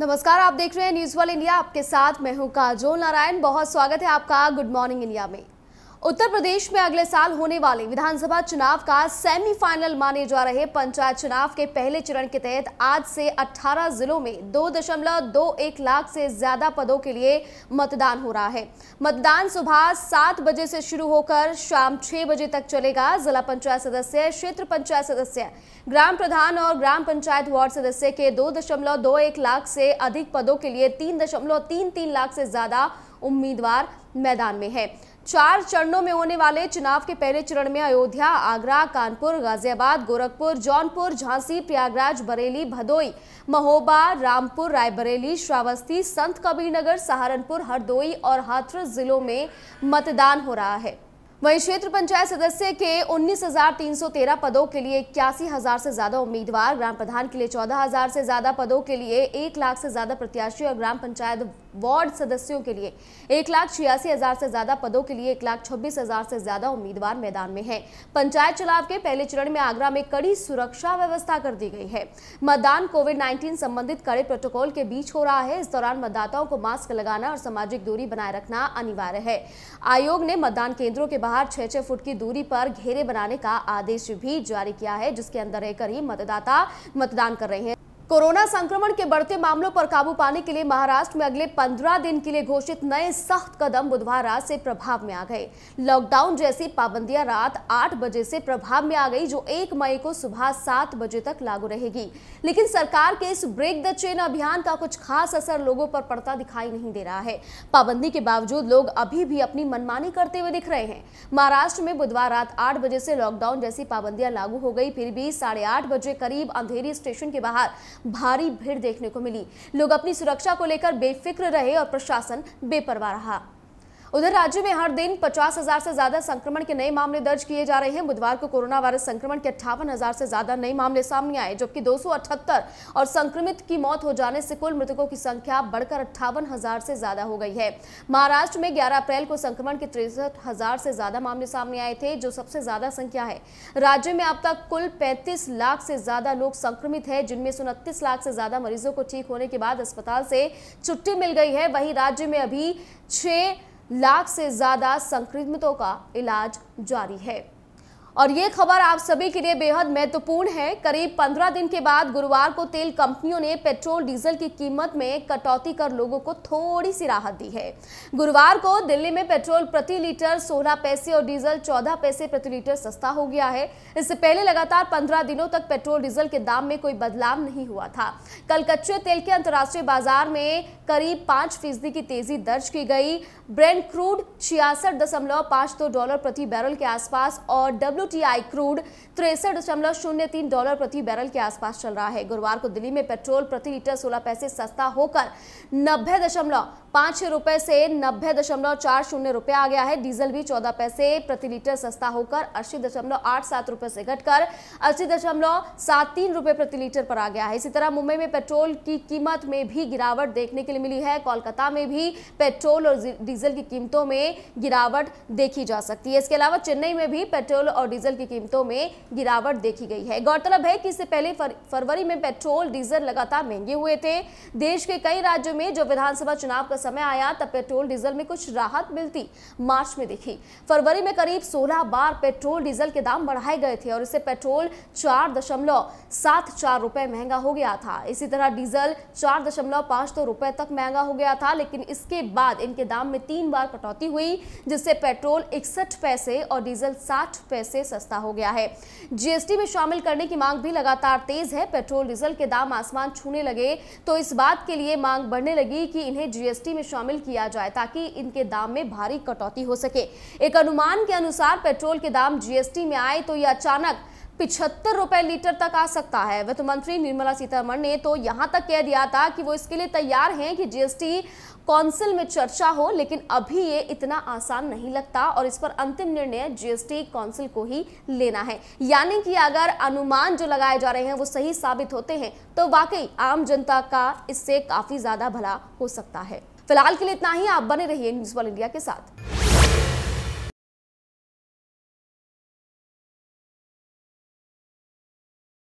नमस्कार आप देख रहे हैं न्यूज वाल इंडिया आपके साथ मैं हूं काजोल नारायण बहुत स्वागत है आपका गुड मॉर्निंग इंडिया में उत्तर प्रदेश में अगले साल होने वाले विधानसभा चुनाव का सेमीफाइनल माने जा रहे पंचायत चुनाव के पहले चरण के तहत आज से 18 जिलों में 2.21 लाख से ज्यादा पदों के लिए मतदान हो रहा है मतदान सुबह 7 बजे से शुरू होकर शाम 6 बजे तक चलेगा जिला पंचायत सदस्य क्षेत्र पंचायत सदस्य ग्राम प्रधान और ग्राम पंचायत वार्ड सदस्य के दो लाख से अधिक पदों के लिए तीन लाख से ज्यादा उम्मीदवार मैदान में है चार चरणों में होने वाले चुनाव के पहले चरण में अयोध्या आगरा कानपुर गाजियाबाद गोरखपुर जौनपुर झांसी प्रयागराज बरेली भदोई महोबा रामपुर रायबरेली श्रावस्ती संत कबीरनगर सहारनपुर हरदोई और हाथरस जिलों में मतदान हो रहा है वहीं क्षेत्र पंचायत सदस्य के 19,313 पदों के लिए इक्यासी हजार से ज्यादा उम्मीदवार ग्राम प्रधान के लिए 14,000 से ज्यादा पदों के लिए एक लाख से ज्यादा प्रत्याशी और ग्राम पंचायत वार्ड सदस्यों के लिए एक लाख छियासी हजार से ज्यादा पदों के लिए एक लाख छब्बीस हजार से ज्यादा उम्मीदवार मैदान में हैं पंचायत चुनाव के पहले चरण में आगरा में कड़ी सुरक्षा व्यवस्था कर दी गई है मतदान कोविड 19 संबंधित कड़े प्रोटोकॉल के बीच हो रहा है इस दौरान मतदाताओं को मास्क लगाना और सामाजिक दूरी बनाए रखना अनिवार्य है आयोग ने मतदान केंद्रों के बाहर छह छह फुट की दूरी पर घेरे बनाने का आदेश भी जारी किया है जिसके अंदर रहकर ही मतदाता मतदान कर रहे हैं कोरोना संक्रमण के बढ़ते मामलों पर काबू पाने के लिए महाराष्ट्र में अगले 15 दिन के लिए घोषित नए सख्त कदम बुधवार रात से प्रभाव में आ गए लॉकडाउन जैसी पाबंदियां रात 8 बजे से प्रभाव में आ गई जो 1 मई को सुबह 7 बजे तक लागू रहेगी लेकिन सरकार के इस ब्रेक द चेन अभियान का कुछ खास असर लोगों पर पड़ता दिखाई नहीं दे रहा है पाबंदी के बावजूद लोग अभी भी अपनी मनमानी करते हुए दिख रहे हैं महाराष्ट्र में बुधवार रात आठ बजे से लॉकडाउन जैसी पाबंदियां लागू हो गई फिर भी साढ़े बजे करीब अंधेरी स्टेशन के बाहर भारी भीड़ देखने को मिली लोग अपनी सुरक्षा को लेकर बेफिक्र रहे और प्रशासन बेपरवाह रहा उधर राज्य में हर दिन पचास हजार से ज्यादा संक्रमण के नए मामले दर्ज किए जा रहे हैं बुधवार को कोरोना वायरस संक्रमण के अट्ठावन हजार से ज्यादा नए मामले सामने आए जबकि दो और संक्रमित की मौत हो जाने से कुल मृतकों की संख्या बढ़कर अट्ठावन हजार से ज्यादा हो गई है महाराष्ट्र में ग्यारह अप्रैल को संक्रमण के तिरसठ हजार से ज्यादा मामले सामने आए थे जो सबसे ज्यादा संख्या है राज्य में अब तक कुल पैंतीस लाख से ज्यादा लोग संक्रमित है जिनमें से उनतीस लाख से ज्यादा मरीजों को ठीक होने के बाद अस्पताल से छुट्टी मिल गई है वही राज्य में अभी छह लाख से ज्यादा संक्रमितों का इलाज जारी है और ये खबर आप सभी के लिए बेहद महत्वपूर्ण है करीब 15 दिन के बाद गुरुवार को तेल कंपनियों ने पेट्रोल डीजल की कीमत में कटौती कर लोगों को थोड़ी सी राहत दी है गुरुवार को दिल्ली में पेट्रोल प्रति लीटर 16 पैसे और डीजल 14 पैसे प्रति लीटर सस्ता हो गया है इससे पहले लगातार 15 दिनों तक पेट्रोल डीजल के दाम में कोई बदलाव नहीं हुआ था कल कच्चे तेल के अंतर्राष्ट्रीय बाजार में करीब पांच फीसदी की तेजी दर्ज की गई ब्रेंड क्रूड छियासठ दशमलव दो डॉलर प्रति बैरल के आसपास और डब्ल्यू डब्ल्यूटीआई क्रूड तिरसठ दशमलव शून्य तीन डॉलर प्रति बैरल के आसपास चल रहा है गुरुवार को दिल्ली में पेट्रोल प्रति लीटर सोलह पैसे सस्ता होकर नब्बे दशमलव पांच छः रुपये से नब्बे दशमलव चार शून्य रुपए आ गया है डीजल भी चौदह पैसे प्रति लीटर सस्ता होकर अस्सी दशमलव आठ सात रुपए से घटकर अस्सी दशमलव सात तीन रुपए प्रति लीटर पर आ गया है इसी तरह मुंबई में पेट्रोल की कीमत में भी गिरावट देखने के लिए मिली है कोलकाता में भी पेट्रोल और डीजल की कीमतों में गिरावट देखी जा सकती है इसके अलावा चेन्नई में भी पेट्रोल और डीजल की कीमतों में गिरावट देखी गई है गौरतलब है कि इससे पहले फर, फरवरी में पेट्रोल डीजल लगातार महंगे हुए थे देश के कई राज्यों में जब विधानसभा चुनाव का समय आया तब पेट्रोल डीजल में कुछ राहत मिलती मार्च में देखी फरवरी में करीब सोलह बार पेट्रोल डीजल के दाम बढ़ाए गए थे और इससे पेट्रोल चार दशमलव सात चार रुपए महंगा हो गया था इसी तरह डीजल चार दशमलव पाँच तो रुपए तक महंगा हो गया था लेकिन इसके बाद इनके दाम में तीन बार कटौती हुई जिससे पेट्रोल इकसठ पैसे और डीजल साठ पैसे सस्ता हो गया है जीएसटी में शामिल करने की मांग भी लगातार तेज है पेट्रोल डीजल के दाम आसमान छूने लगे तो इस बात के लिए मांग बढ़ने लगी कि इन्हें जीएसटी में शामिल किया जाए ताकि इनके दाम में भारी कटौती हो सके एक अनुमान के अनुसार पेट्रोल के दाम जीएसटी में आए तो यह अचानक पिछहत्तर रुपए लीटर तक आ सकता है वित्त मंत्री निर्मला सीतारमण ने तो यहां तक कह दिया था कि वो इसके लिए तैयार हैं कि जीएसटी काउंसिल में चर्चा हो लेकिन अभी ये इतना आसान नहीं लगता और इस पर अंतिम निर्णय जीएसटी काउंसिल को ही लेना है यानी कि अगर अनुमान जो लगाए जा रहे हैं वो सही साबित होते हैं तो वाकई आम जनता का इससे काफी ज्यादा भला हो सकता है फिलहाल के लिए इतना ही आप बने रहिए न्यूज वाल इंडिया के साथ